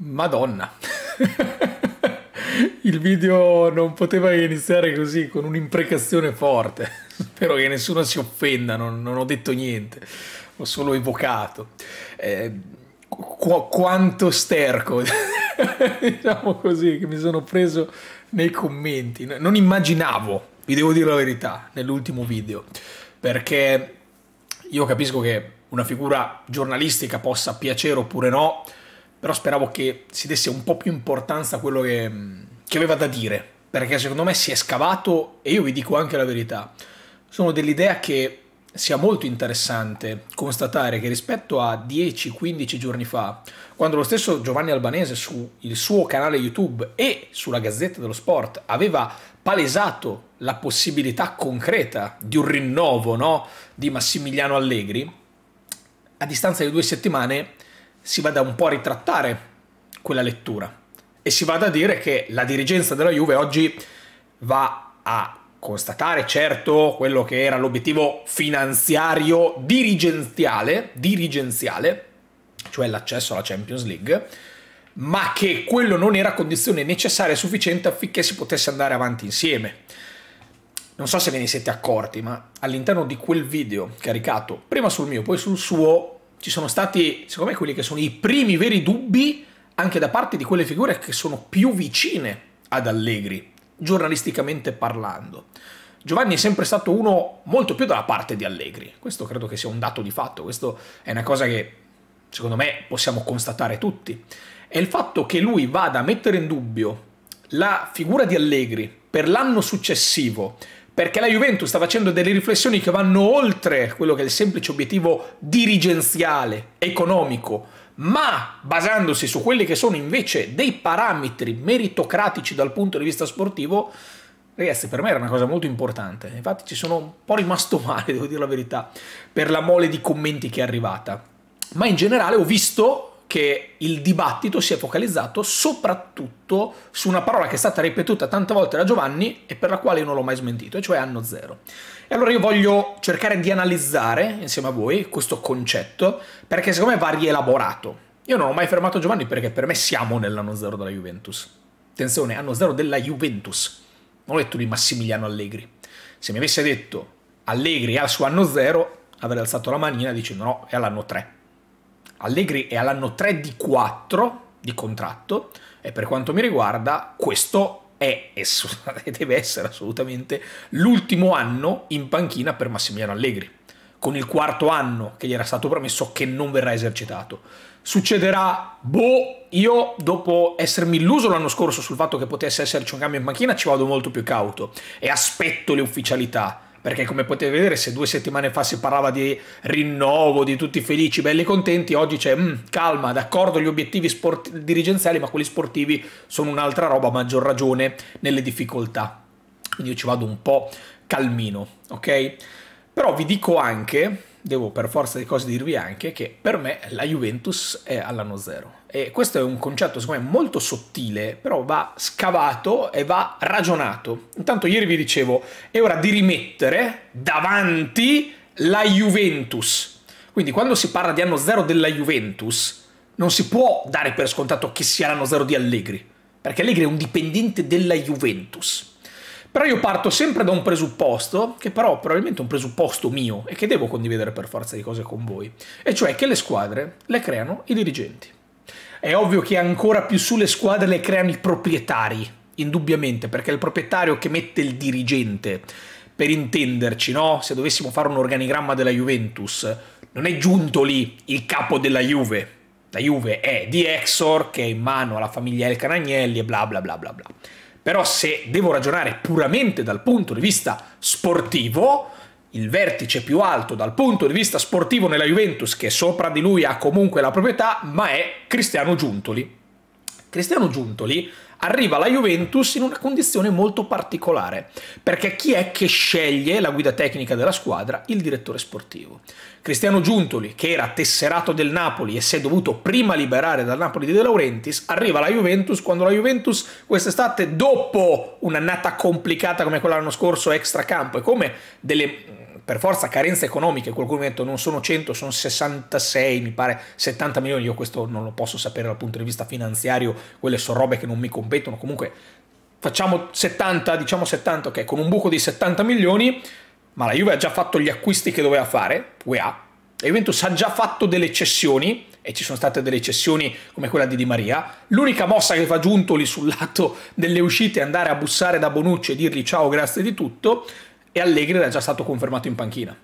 Madonna. Il video non poteva iniziare così, con un'imprecazione forte. Spero che nessuno si offenda, non, non ho detto niente, ho solo evocato. Eh, qu quanto sterco, diciamo così, che mi sono preso nei commenti. Non immaginavo, vi devo dire la verità, nell'ultimo video, perché io capisco che una figura giornalistica possa piacere oppure no, però speravo che si desse un po' più importanza a quello che, mm, che aveva da dire, perché secondo me si è scavato, e io vi dico anche la verità, sono dell'idea che sia molto interessante constatare che rispetto a 10-15 giorni fa, quando lo stesso Giovanni Albanese sul suo canale YouTube e sulla Gazzetta dello Sport aveva palesato la possibilità concreta di un rinnovo no? di Massimiliano Allegri, a distanza di due settimane si vada un po' a ritrattare quella lettura e si vada a dire che la dirigenza della Juve oggi va a constatare certo quello che era l'obiettivo finanziario dirigenziale, dirigenziale cioè l'accesso alla Champions League, ma che quello non era condizione necessaria e sufficiente affinché si potesse andare avanti insieme. Non so se ve ne siete accorti, ma all'interno di quel video caricato prima sul mio, poi sul suo, ci sono stati, secondo me, quelli che sono i primi veri dubbi anche da parte di quelle figure che sono più vicine ad Allegri, giornalisticamente parlando. Giovanni è sempre stato uno molto più dalla parte di Allegri, questo credo che sia un dato di fatto, questa è una cosa che secondo me possiamo constatare tutti. È il fatto che lui vada a mettere in dubbio la figura di Allegri per l'anno successivo perché la Juventus sta facendo delle riflessioni che vanno oltre quello che è il semplice obiettivo dirigenziale, economico, ma basandosi su quelli che sono invece dei parametri meritocratici dal punto di vista sportivo, ragazzi, per me era una cosa molto importante. Infatti ci sono un po' rimasto male, devo dire la verità, per la mole di commenti che è arrivata. Ma in generale ho visto che il dibattito si è focalizzato soprattutto su una parola che è stata ripetuta tante volte da Giovanni e per la quale io non l'ho mai smentito, e cioè anno zero. E allora io voglio cercare di analizzare insieme a voi questo concetto perché secondo me va rielaborato. Io non ho mai fermato Giovanni perché per me siamo nell'anno zero della Juventus. Attenzione, anno zero della Juventus. Non ho detto di Massimiliano Allegri. Se mi avesse detto Allegri al suo anno zero, avrei alzato la manina dicendo no, è all'anno tre. Allegri è all'anno 3 di 4 di contratto e per quanto mi riguarda questo è e deve essere assolutamente l'ultimo anno in panchina per Massimiliano Allegri, con il quarto anno che gli era stato promesso che non verrà esercitato. Succederà, boh, io dopo essermi illuso l'anno scorso sul fatto che potesse esserci un cambio in panchina ci vado molto più cauto e aspetto le ufficialità perché come potete vedere se due settimane fa si parlava di rinnovo, di tutti felici, belli e contenti, oggi c'è mm, calma, d'accordo gli obiettivi dirigenziali, ma quelli sportivi sono un'altra roba, a maggior ragione nelle difficoltà. Quindi io ci vado un po' calmino, ok? Però vi dico anche devo per forza di cose dirvi anche che per me la Juventus è all'anno zero. E questo è un concetto secondo me molto sottile, però va scavato e va ragionato. Intanto ieri vi dicevo, è ora di rimettere davanti la Juventus. Quindi quando si parla di anno zero della Juventus, non si può dare per scontato che sia l'anno zero di Allegri, perché Allegri è un dipendente della Juventus. Però io parto sempre da un presupposto, che però probabilmente è un presupposto mio e che devo condividere per forza di cose con voi, e cioè che le squadre le creano i dirigenti. È ovvio che ancora più sulle squadre le creano i proprietari, indubbiamente, perché è il proprietario che mette il dirigente. Per intenderci, no? Se dovessimo fare un organigramma della Juventus, non è giunto lì il capo della Juve. La Juve è di Exor, che è in mano alla famiglia El Canagnelli e bla bla bla bla bla. Però se devo ragionare puramente dal punto di vista sportivo, il vertice più alto dal punto di vista sportivo nella Juventus, che sopra di lui ha comunque la proprietà, ma è Cristiano Giuntoli. Cristiano Giuntoli arriva alla Juventus in una condizione molto particolare, perché chi è che sceglie la guida tecnica della squadra? Il direttore sportivo. Cristiano Giuntoli, che era tesserato del Napoli e si è dovuto prima liberare dal Napoli di De Laurentiis, arriva alla Juventus quando la Juventus quest'estate, dopo un'annata complicata come quella dell'anno scorso, extracampo e come delle per forza carenze economiche, qualcuno mi ha detto non sono 100, sono 66, mi pare 70 milioni, io questo non lo posso sapere dal punto di vista finanziario, quelle sono robe che non mi competono, comunque facciamo 70, diciamo 70, ok, con un buco di 70 milioni, ma la Juve ha già fatto gli acquisti che doveva fare, UEA, la Juventus ha già fatto delle cessioni, e ci sono state delle cessioni come quella di Di Maria. L'unica mossa che fa Giuntoli sul lato delle uscite è andare a bussare da Bonucci e dirgli ciao, grazie di tutto e Allegri era già stato confermato in panchina.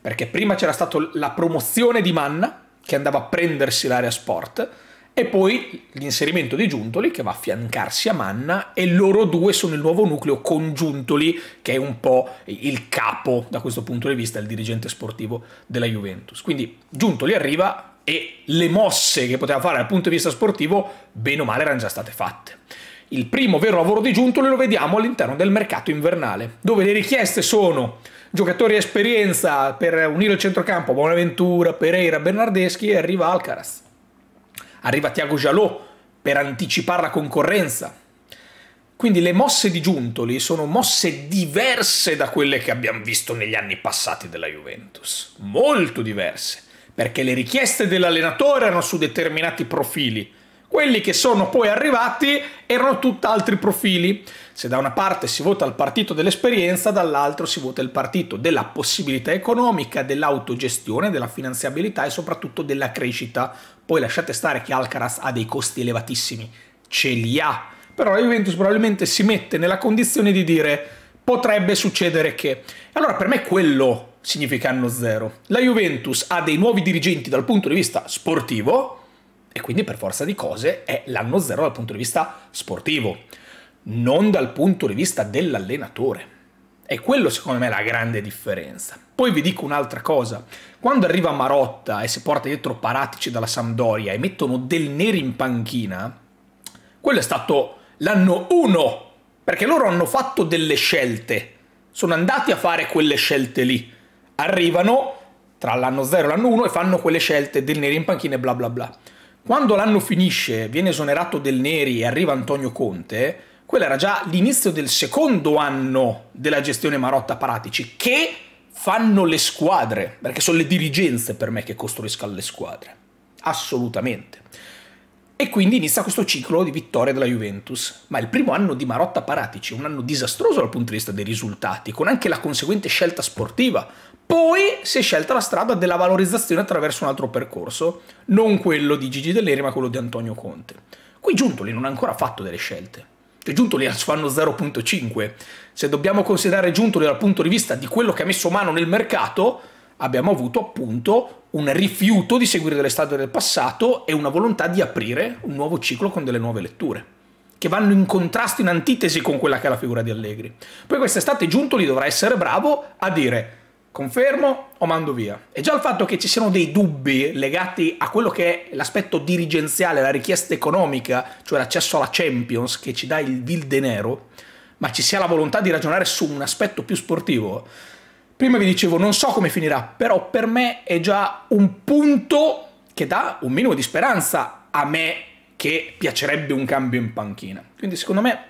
Perché prima c'era stata la promozione di Manna, che andava a prendersi l'area sport, e poi l'inserimento di Giuntoli, che va a fiancarsi a Manna, e loro due sono il nuovo nucleo con Giuntoli, che è un po' il capo, da questo punto di vista, il dirigente sportivo della Juventus. Quindi Giuntoli arriva e le mosse che poteva fare dal punto di vista sportivo, bene o male, erano già state fatte. Il primo vero lavoro di Giuntoli lo vediamo all'interno del mercato invernale, dove le richieste sono giocatori esperienza per unire il centrocampo, Bonaventura, Pereira, Bernardeschi e arriva Alcaraz. Arriva Thiago Jalot per anticipare la concorrenza. Quindi le mosse di Giuntoli sono mosse diverse da quelle che abbiamo visto negli anni passati della Juventus, molto diverse, perché le richieste dell'allenatore erano su determinati profili quelli che sono poi arrivati erano tutt'altri profili. Se da una parte si vota il partito dell'esperienza, dall'altro si vota il partito della possibilità economica, dell'autogestione, della finanziabilità e soprattutto della crescita. Poi lasciate stare che Alcaraz ha dei costi elevatissimi, ce li ha. Però la Juventus probabilmente si mette nella condizione di dire potrebbe succedere che. Allora per me quello significa anno zero. La Juventus ha dei nuovi dirigenti dal punto di vista sportivo, e quindi per forza di cose è l'anno zero dal punto di vista sportivo, non dal punto di vista dell'allenatore. E quello secondo me è la grande differenza. Poi vi dico un'altra cosa, quando arriva Marotta e si porta dietro Paratici dalla Sampdoria e mettono del Neri in panchina, quello è stato l'anno 1, perché loro hanno fatto delle scelte, sono andati a fare quelle scelte lì, arrivano tra l'anno 0 e l'anno 1 e fanno quelle scelte del Neri in panchina e bla bla bla. Quando l'anno finisce, viene esonerato Del Neri e arriva Antonio Conte, quello era già l'inizio del secondo anno della gestione Marotta-Paratici, che fanno le squadre, perché sono le dirigenze per me che costruiscono le squadre. Assolutamente. E quindi inizia questo ciclo di vittorie della Juventus. Ma il primo anno di Marotta Paratici, un anno disastroso dal punto di vista dei risultati, con anche la conseguente scelta sportiva. Poi si è scelta la strada della valorizzazione attraverso un altro percorso, non quello di Gigi Delleri, ma quello di Antonio Conte. Qui Giuntoli non ha ancora fatto delle scelte. Cioè Giuntoli al suo anno 0.5. Se dobbiamo considerare Giuntoli dal punto di vista di quello che ha messo mano nel mercato, abbiamo avuto appunto un rifiuto di seguire delle strade del passato e una volontà di aprire un nuovo ciclo con delle nuove letture che vanno in contrasto, in antitesi con quella che è la figura di Allegri. Poi quest'estate Giuntoli dovrà essere bravo a dire confermo o mando via. E già il fatto che ci siano dei dubbi legati a quello che è l'aspetto dirigenziale, la richiesta economica, cioè l'accesso alla Champions che ci dà il vil denero, ma ci sia la volontà di ragionare su un aspetto più sportivo, Prima vi dicevo, non so come finirà, però per me è già un punto che dà un minimo di speranza a me che piacerebbe un cambio in panchina. Quindi secondo me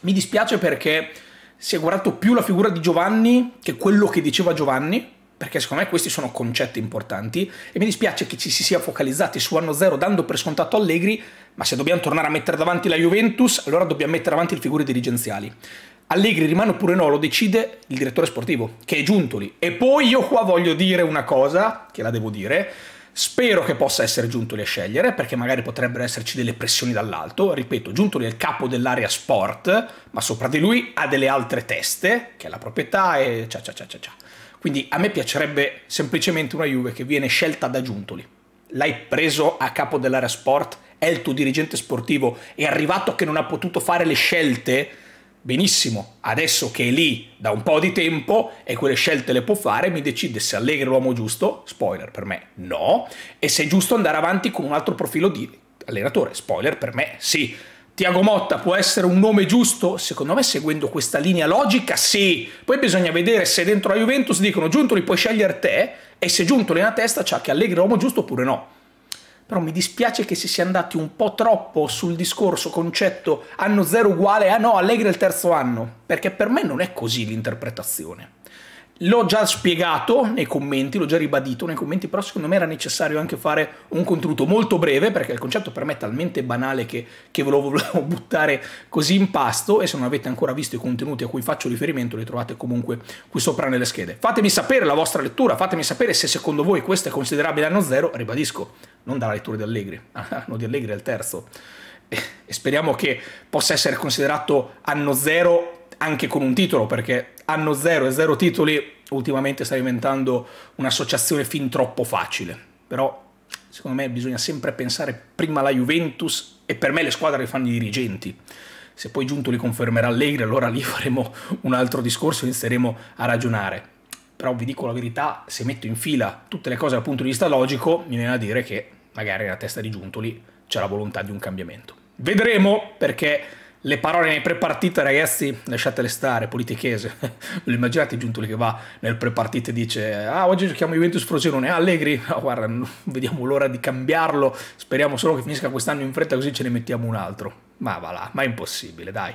mi dispiace perché si è guardato più la figura di Giovanni che quello che diceva Giovanni, perché secondo me questi sono concetti importanti e mi dispiace che ci si sia focalizzati su anno zero dando per scontato Allegri, ma se dobbiamo tornare a mettere davanti la Juventus, allora dobbiamo mettere avanti le figure dirigenziali. Allegri rimane oppure no, lo decide il direttore sportivo, che è Giuntoli. E poi io qua voglio dire una cosa, che la devo dire, spero che possa essere Giuntoli a scegliere, perché magari potrebbero esserci delle pressioni dall'alto. Ripeto, Giuntoli è il capo dell'area sport, ma sopra di lui ha delle altre teste, che è la proprietà e cia cia cia cia cia. Quindi a me piacerebbe semplicemente una Juve che viene scelta da Giuntoli. L'hai preso a capo dell'area sport, è il tuo dirigente sportivo, è arrivato che non ha potuto fare le scelte benissimo, adesso che è lì da un po' di tempo e quelle scelte le può fare, mi decide se Allegri è l'uomo giusto, spoiler per me no, e se è giusto andare avanti con un altro profilo di allenatore, spoiler per me sì. Tiago Motta può essere un nome giusto? Secondo me seguendo questa linea logica sì. Poi bisogna vedere se dentro la Juventus dicono Giuntoli puoi scegliere te e se Giuntoli nella testa c'ha che Allegri è l'uomo giusto oppure no però mi dispiace che si sia andati un po' troppo sul discorso concetto anno zero uguale a ah no, Allegri è il terzo anno, perché per me non è così l'interpretazione. L'ho già spiegato nei commenti, l'ho già ribadito nei commenti, però secondo me era necessario anche fare un contenuto molto breve, perché il concetto per me è talmente banale che, che ve lo volevo buttare così in pasto, e se non avete ancora visto i contenuti a cui faccio riferimento li trovate comunque qui sopra nelle schede. Fatemi sapere la vostra lettura, fatemi sapere se secondo voi questo è considerabile anno zero, ribadisco, non dalla lettura di Allegri, l'anno ah, di Allegri è il terzo. E speriamo che possa essere considerato anno zero anche con un titolo, perché hanno zero e zero titoli ultimamente sta diventando un'associazione fin troppo facile. Però secondo me bisogna sempre pensare prima alla Juventus e per me le squadre le fanno i dirigenti. Se poi Giunto li confermerà Allegri, allora lì faremo un altro discorso e inizieremo a ragionare. Però vi dico la verità, se metto in fila tutte le cose dal punto di vista logico, mi viene a dire che magari nella testa di Giuntoli c'è la volontà di un cambiamento. Vedremo perché le parole nei prepartite, ragazzi, lasciatele stare, politichese. Ve lo immaginate Giuntoli che va nel prepartite e dice «Ah, oggi giochiamo Juventus Frosinone, Allegri? No, guarda, vediamo l'ora di cambiarlo, speriamo solo che finisca quest'anno in fretta così ce ne mettiamo un altro». Ma va là, ma è impossibile, dai.